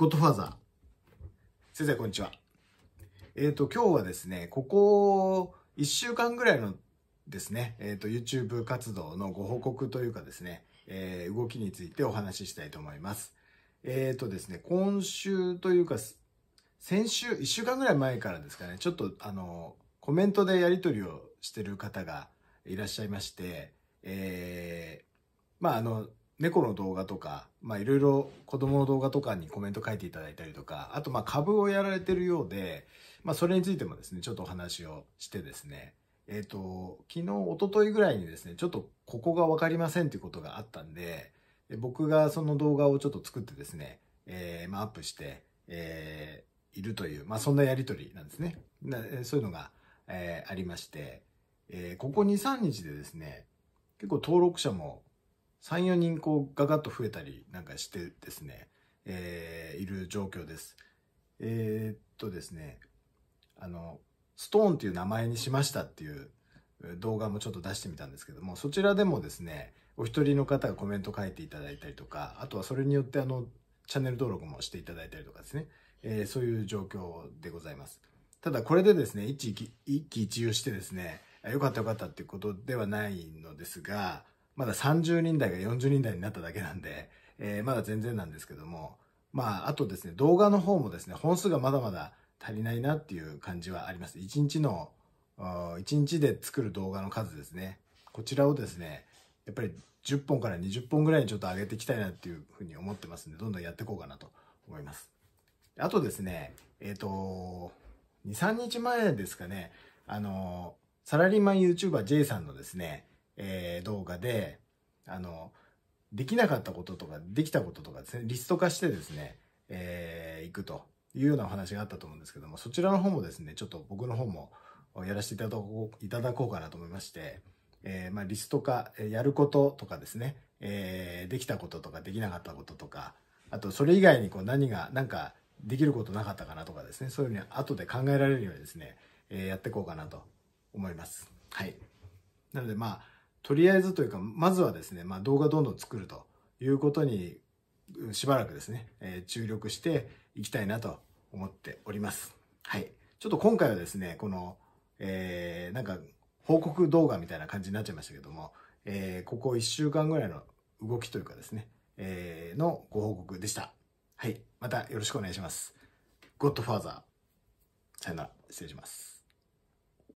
ゴッドファーザー。先生、こんにちは。えっ、ー、と、今日はですね、ここ1週間ぐらいのですね、えっ、ー、と、YouTube 活動のご報告というかですね、えー、動きについてお話ししたいと思います。えっ、とですね、今週というか、先週、1週間ぐらい前からですかね、ちょっとあの、コメントでやり取りをしてる方がいらっしゃいまして、えー、まああの、猫の動画とか、まあいろいろ子供の動画とかにコメント書いていただいたりとか、あとまあ株をやられてるようで、まあそれについてもですね、ちょっとお話をしてですね、えっ、ー、と、昨日、一昨日ぐらいにですね、ちょっとここがわかりませんっていうことがあったんで、僕がその動画をちょっと作ってですね、えー、まあアップして、えー、いるという、まあそんなやりとりなんですね。そういうのが、えー、ありまして、えー、ここ2、3日でですね、結構登録者も3、4人こうガガッと増えたりなんかしてですね、えー、いる状況です。えー、っとですね、あの、ストーンっていう名前にしましたっていう動画もちょっと出してみたんですけども、そちらでもですね、お一人の方がコメント書いていただいたりとか、あとはそれによってあの、チャンネル登録もしていただいたりとかですね、えー、そういう状況でございます。ただこれでですね、一喜一憂してですね、よかったよかったっていうことではないのですが、まだ30人台が40人台になっただけなんで、えー、まだ全然なんですけども、まあ、あとですね、動画の方もですね、本数がまだまだ足りないなっていう感じはあります。1日の、1日で作る動画の数ですね。こちらをですね、やっぱり10本から20本ぐらいにちょっと上げていきたいなっていうふうに思ってますんで、どんどんやっていこうかなと思います。あとですね、えっ、ー、と、2、3日前ですかね、あの、サラリーマン YouTuber J さんのですね、えー、動画で、あの、できなかったこととか、できたこととかですね、リスト化してですね、えー、行くというようなお話があったと思うんですけども、そちらの方もですね、ちょっと僕の方もやらせていただこういただこうかなと思いまして、えー、まあ、リスト化、やることとかですね、えー、できたこととかできなかったこととか、あとそれ以外にこう何が、なんかできることなかったかなとかですね、そういうふうに後で考えられるようにですね、えー、やっていこうかなと思います。はい。なのでまあ、とりあえずというか、まずはですね、まあ、動画どんどん作るということに、しばらくですね、えー、注力していきたいなと思っております。はい。ちょっと今回はですね、この、えー、なんか、報告動画みたいな感じになっちゃいましたけども、えー、ここ1週間ぐらいの動きというかですね、えー、のご報告でした。はい。またよろしくお願いします。ゴッドファーザー。さよなら。失礼します。